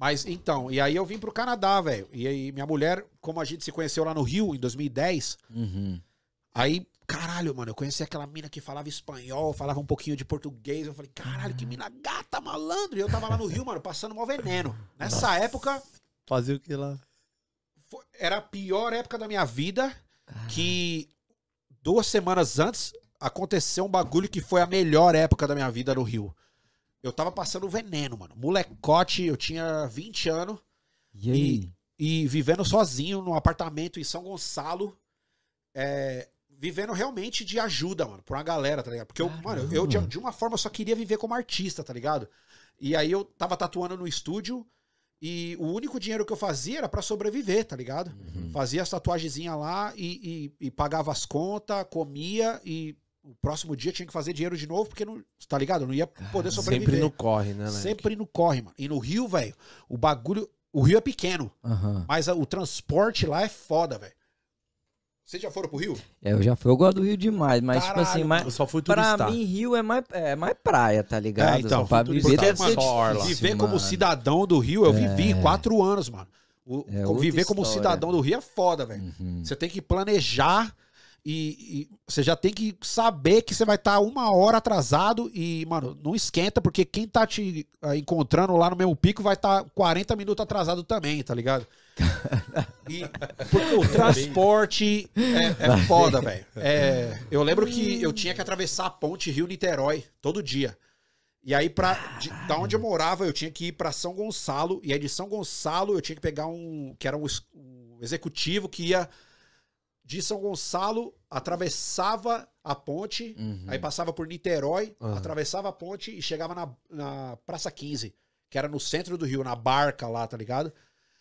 Mas então, e aí eu vim pro Canadá, velho. E aí minha mulher, como a gente se conheceu lá no Rio em 2010, uhum. aí, caralho, mano, eu conheci aquela mina que falava espanhol, falava um pouquinho de português. Eu falei, caralho, que mina gata, malandro. E eu tava lá no Rio, mano, passando mal veneno. Nessa Nossa. época. Fazia o que lá? Foi, era a pior época da minha vida. Que duas semanas antes aconteceu um bagulho que foi a melhor época da minha vida no Rio eu tava passando veneno, mano. Molecote, eu tinha 20 anos. E, e, e vivendo sozinho num apartamento em São Gonçalo. É, vivendo realmente de ajuda, mano, por uma galera, tá ligado? Porque eu, mano, eu de, de uma forma só queria viver como artista, tá ligado? E aí eu tava tatuando no estúdio e o único dinheiro que eu fazia era para sobreviver, tá ligado? Uhum. Fazia as tatuagenzinhas lá e, e, e, pagava as contas, comia e o próximo dia tinha que fazer dinheiro de novo, porque não. Tá ligado? não ia poder sobreviver. Sempre no corre, né, Leque? Sempre no corre, mano. E no Rio, velho, o bagulho. O Rio é pequeno, uhum. mas o transporte lá é foda, velho. Vocês já foram pro Rio? É, eu já fui. Eu gosto do Rio demais, mas Caralho, tipo assim, mas eu só fui turistar. Pra mim, Rio é mais, é mais praia, tá ligado? É, então, pra viver deve ser Viver como cidadão do Rio, eu é. vivi quatro anos, mano. O, é, viver como cidadão do Rio é foda, velho. Uhum. Você tem que planejar e, você já tem que saber que você vai estar tá uma hora atrasado e, mano, não esquenta, porque quem tá te uh, encontrando lá no mesmo pico vai estar tá 40 minutos atrasado também, tá ligado? E, porque o transporte é, é foda, velho. É, eu lembro que eu tinha que atravessar a ponte Rio-Niterói todo dia. E aí, pra, de, da onde eu morava, eu tinha que ir para São Gonçalo. E aí, de São Gonçalo, eu tinha que pegar um. que era um, um executivo que ia de São Gonçalo atravessava a ponte, uhum. aí passava por Niterói, uhum. atravessava a ponte e chegava na, na Praça 15, que era no centro do Rio, na barca lá, tá ligado?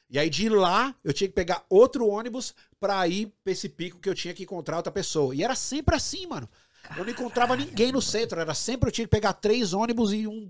E aí de lá eu tinha que pegar outro ônibus pra ir pra esse pico que eu tinha que encontrar outra pessoa. E era sempre assim, mano. Eu não encontrava ninguém no centro, era sempre eu tinha que pegar três ônibus e um,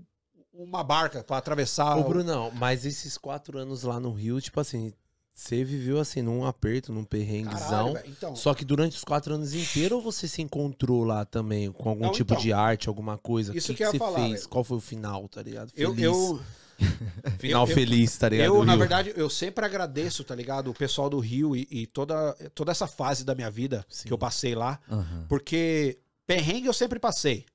uma barca para atravessar. Ô, o... Brunão, mas esses quatro anos lá no Rio, tipo assim, você viveu assim, num aperto, num perrenguezão. Caralho, então... Só que durante os quatro anos inteiros você se encontrou lá também com algum não, tipo então, de arte, alguma coisa? Isso que, que, que você falar, fez? Qual foi o final, tá ligado? Feliz. Eu, eu... final eu, feliz, tá ligado? Eu, na verdade, eu sempre agradeço, tá ligado? O pessoal do Rio e, e toda, toda essa fase da minha vida Sim. que eu passei lá. Uhum. Porque perrengue eu sempre passei.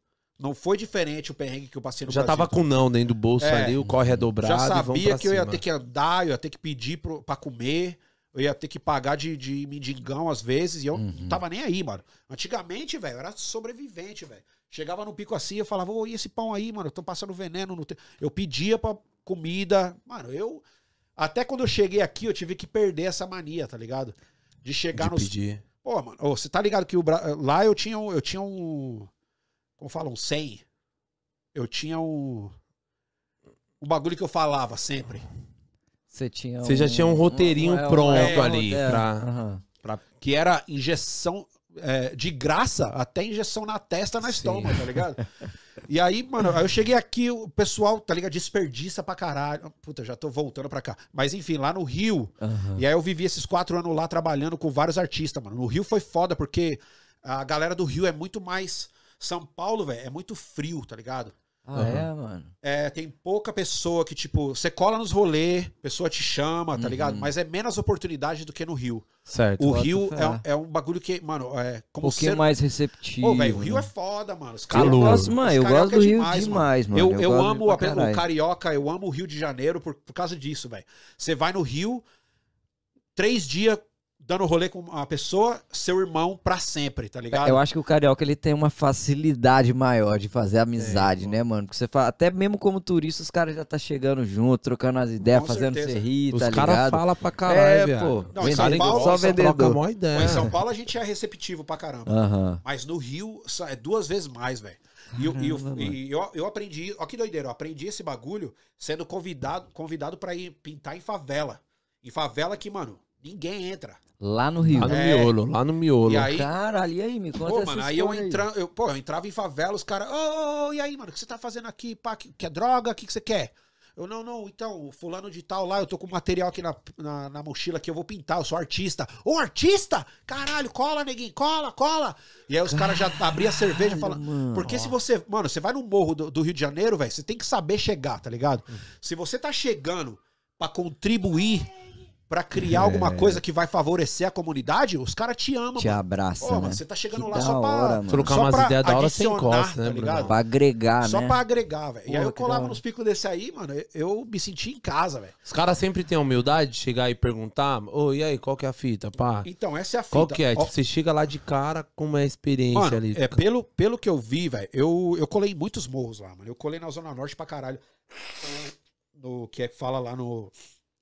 Não foi diferente o perrengue que eu passei no já Brasil. Já tava com não dentro do bolso é, ali, o corre é dobrado. Já sabia que cima. eu ia ter que andar, eu ia ter que pedir pro, pra comer, eu ia ter que pagar de, de mendigão às vezes, e eu uhum. não tava nem aí, mano. Antigamente, velho, era sobrevivente, velho. Chegava no pico assim, eu falava, ô, e esse pão aí, mano? tô passando veneno no. Te... Eu pedia pra comida. Mano, eu. Até quando eu cheguei aqui, eu tive que perder essa mania, tá ligado? De chegar de nos. Pedir. Pô, mano, você tá ligado que o... lá eu tinha, um... eu tinha um como falam, sem, eu tinha o. O bagulho que eu falava sempre. Você tinha. Você um... já tinha um roteirinho um, é, pronto é, ali. pra, uhum. pra, que era injeção é, de graça, até injeção na testa, na Sim. estômago, tá ligado? e aí, mano, eu cheguei aqui, o pessoal, tá ligado? Desperdiça pra caralho. Puta, já tô voltando pra cá. Mas enfim, lá no Rio. Uhum. E aí eu vivi esses quatro anos lá trabalhando com vários artistas, mano. No Rio foi foda, porque a galera do Rio é muito mais são Paulo, velho, é muito frio, tá ligado? Ah, uhum. é, mano? É, tem pouca pessoa que, tipo, você cola nos rolê, pessoa te chama, tá uhum. ligado? Mas é menos oportunidade do que no Rio. Certo. O Rio é, é, um bagulho que, mano, é como Um pouquinho é ser... mais receptivo. Pô, velho, o Rio né? é foda, mano. Os calor. Eu gosto, mano, eu gosto é do é demais, Rio demais, mano. mano. Eu, eu, eu amo a, o Carioca, eu amo o Rio de Janeiro por, por causa disso, velho. Você vai no Rio, três dias dando rolê com uma pessoa, seu irmão para sempre, tá ligado? Eu acho que o carioca ele tem uma facilidade maior de fazer amizade, é, né, mano? Porque você fala, até mesmo como turista, os caras já tá chegando junto, trocando as ideias, com fazendo certeza. você rir, os tá ligado? Os caras falam pra caralho, é, pô. Não, em São Paulo, só vendedor. Ideia. em São Paulo a gente é receptivo pra caramba. Mas no Rio é duas vezes mais, velho. E, eu, Caramba, eu, e eu, eu aprendi, ó que doideira, eu aprendi esse bagulho sendo convidado convidado para ir pintar em favela. Em favela que, mano, Ninguém entra. Lá no Rio. Lá no é. miolo, lá no miolo. E aí, Caralho, e aí, me conta pô, mano, aí eu, entra, eu, pô, eu entrava em favela, os caras, ô, oh, oh, e aí, mano, o que você tá fazendo aqui, pá? Quer droga? O que, que você quer? Eu, não, não, então, fulano de tal lá, eu tô com material aqui na, na, na mochila que eu vou pintar, eu sou artista. Ô, artista? Caralho, cola, neguinho, cola, cola. E aí os caras já abriam a cerveja falando. Porque ó. se você. Mano, você vai no morro do, do Rio de Janeiro, velho, você tem que saber chegar, tá ligado? Hum. Se você tá chegando para contribuir para criar é. alguma coisa que vai favorecer a comunidade, os caras te amam. Te abraçam. Pô, né? Mano, você tá chegando que lá só pra. trocar umas ideias da hora sem costa, tá né, tá Pra agregar, só né? Só pra agregar, velho. E aí eu colava nos picos desse aí, mano, eu me senti em casa, velho. Os caras sempre têm a humildade de chegar e perguntar: ô, oh, e aí, qual que é a fita, pá? Então, essa é a fita. Qual que é? Tipo, você chega lá de cara com uma experiência mano, ali. É, pelo, pelo que eu vi, velho, eu, eu colei muitos morros lá, mano. Eu colei na Zona Norte pra caralho. No que é que fala lá no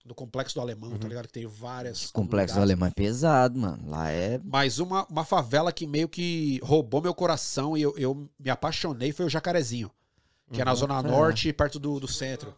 do Complexo do Alemão, tá uhum. tá ligado? Que tem várias. O Complexo do Alemão é pesado, mano. Lá é. Mas uma, uma favela que meio que roubou meu coração e eu, eu me apaixonei foi o Jacarezinho, que uhum. é na Zona Norte, perto do, do centro.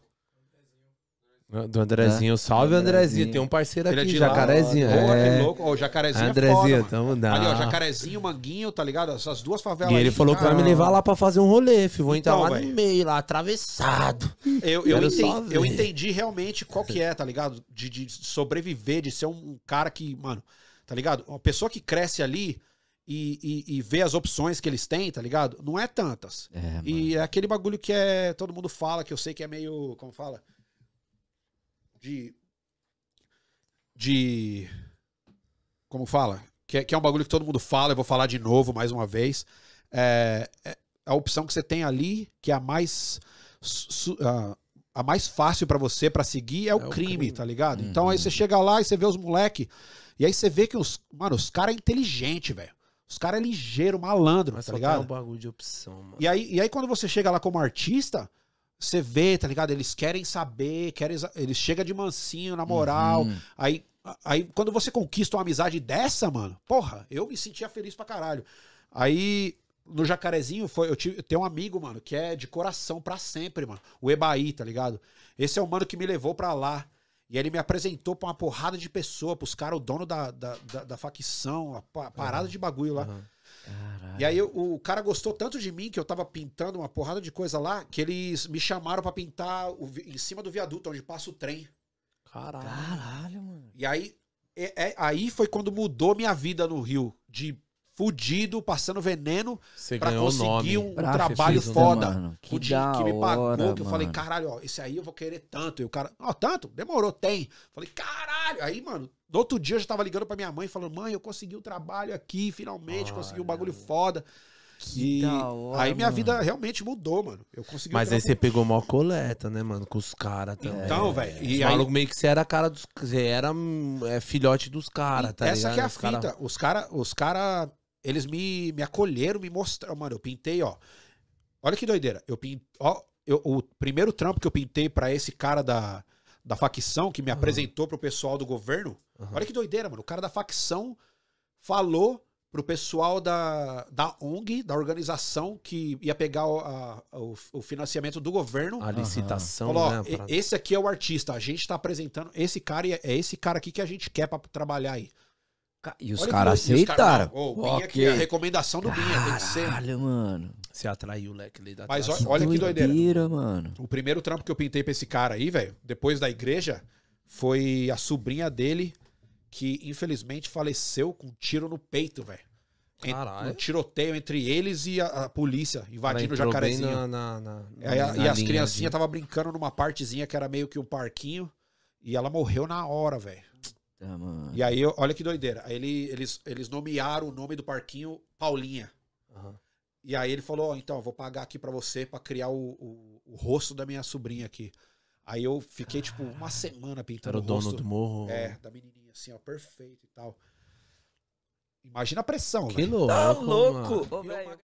Do Andrezinho. É. Salve, Andrezinho. Tem um parceiro aqui, é Jacarezinho. Lá, Porra, é. que louco. Ó, Jacarezinho Andrezinho, é foda, tamo dando. Ali, ó, Jacarezinho, Manguinho, tá ligado? Essas duas favelas. E ele aí, falou que vai me levar lá pra fazer um rolê, filho. Vou entrar então, lá véio. no meio, lá, atravessado. Eu, eu, entendi, eu entendi realmente qual que é, tá ligado? De, de sobreviver, de ser um, um cara que, mano, tá ligado? Uma pessoa que cresce ali... E, e, e, ver as opções que eles têm, tá ligado? Não é tantas. É, e é aquele bagulho que é. Todo mundo fala, que eu sei que é meio. Como fala? de. De. Como fala? Que é, que é um bagulho que todo mundo fala, eu vou falar de novo mais uma vez. É, é, é a opção que você tem ali, que é a mais. Su, uh, a mais fácil para você para seguir é o, é o crime, crime, tá ligado? Uhum. Então aí você chega lá e você vê os moleque. E aí você vê que os. Mano, os caras é inteligente, velho. Os caras é ligeiro, malandro, Mas tá ligado? É um bagulho de opção, mano. E aí, e aí quando você chega lá como artista, você vê, tá ligado? Eles querem saber, querem, eles chegam de mansinho, na moral. Uhum. Aí, aí, quando você conquista uma amizade dessa, mano, porra, eu me sentia feliz pra caralho. Aí, no Jacarezinho, foi, eu, tive, eu tenho um amigo, mano, que é de coração pra sempre, mano. O Ebaí, tá ligado? Esse é o mano que me levou pra lá. E ele me apresentou pra uma porrada de pessoa, pros caras, o dono da, da, da, da facção, a parada uhum. de bagulho lá. Uhum. E aí o, cara gostou tanto de mim que eu tava pintando uma porrada de coisa lá que eles me chamaram para pintar o, em cima do viaduto onde passa o trem. Caralho, Caralho mano. E aí, é, é, aí foi quando mudou minha vida no Rio. De fudido, passando veneno Você pra conseguir um, um pra trabalho foda. que, que me pagou, hora, que eu mano. falei, caralho, ó, esse aí eu vou querer tanto. E o cara, ó, oh, tanto? Demorou, tem. Falei, caralho. Aí, mano, no outro dia eu já tava ligando pra minha mãe falando: mãe, eu consegui o um trabalho aqui, finalmente, Olha. Ah, consegui um é. bagulho foda. Que e hora, aí minha mano. vida realmente mudou, mano. Eu consegui. Mas aí você pegou mó coleta, né, mano? Com os caras também. Então, velho. E aí... meio que você era cara dos. Você era é, filhote dos caras, tá essa ligado? Essa que é a os fita. Cara... Os caras. Os cara, eles me, me acolheram, me mostraram. Mano, eu pintei, ó. Olha que doideira. Eu pintei. Ó, eu, o primeiro trampo que eu pintei para esse cara da, da facção que me apresentou uhum. pro pessoal do governo Uhum. Olha que doideira, mano. O cara da facção falou pro pessoal da, da ONG, da organização que ia pegar o, a, o, o financiamento do governo. A licitação, Falou, né? Pra... Esse aqui é o artista, a gente tá apresentando esse cara e é, é esse cara aqui que a gente quer para trabalhar aí. E os caras aceitaram. Cara, oh, o okay. Binha a recomendação do Binha, tem que ser. Caralho, mano. Você atraiu o leque ali da Mas olha, olha que doideira. doideira. mano. O primeiro trampo que eu pintei pra esse cara aí, velho, depois da igreja, foi a sobrinha dele que infelizmente faleceu com um tiro no peito, velho. Um tiroteio entre eles e a, a polícia invadindo o jacarezinho. Na, na, na, e as criancinhas estavam brincando numa partezinha que era meio que um parquinho. E ela morreu na hora, velho. Ah, e aí, olha que doideira. Aí ele, eles, eles nomearam o nome do parquinho Paulinha. Uhum. E aí ele falou: oh, então, eu vou pagar aqui para você para criar o, o, o, rosto da minha sobrinha aqui. Aí eu fiquei, ah, tipo, uma semana pintando era o, dono do morro. É, da menininha assim, ó, perfeito e tal. Imagina a pressão, Que louco. Tá louco! Ô,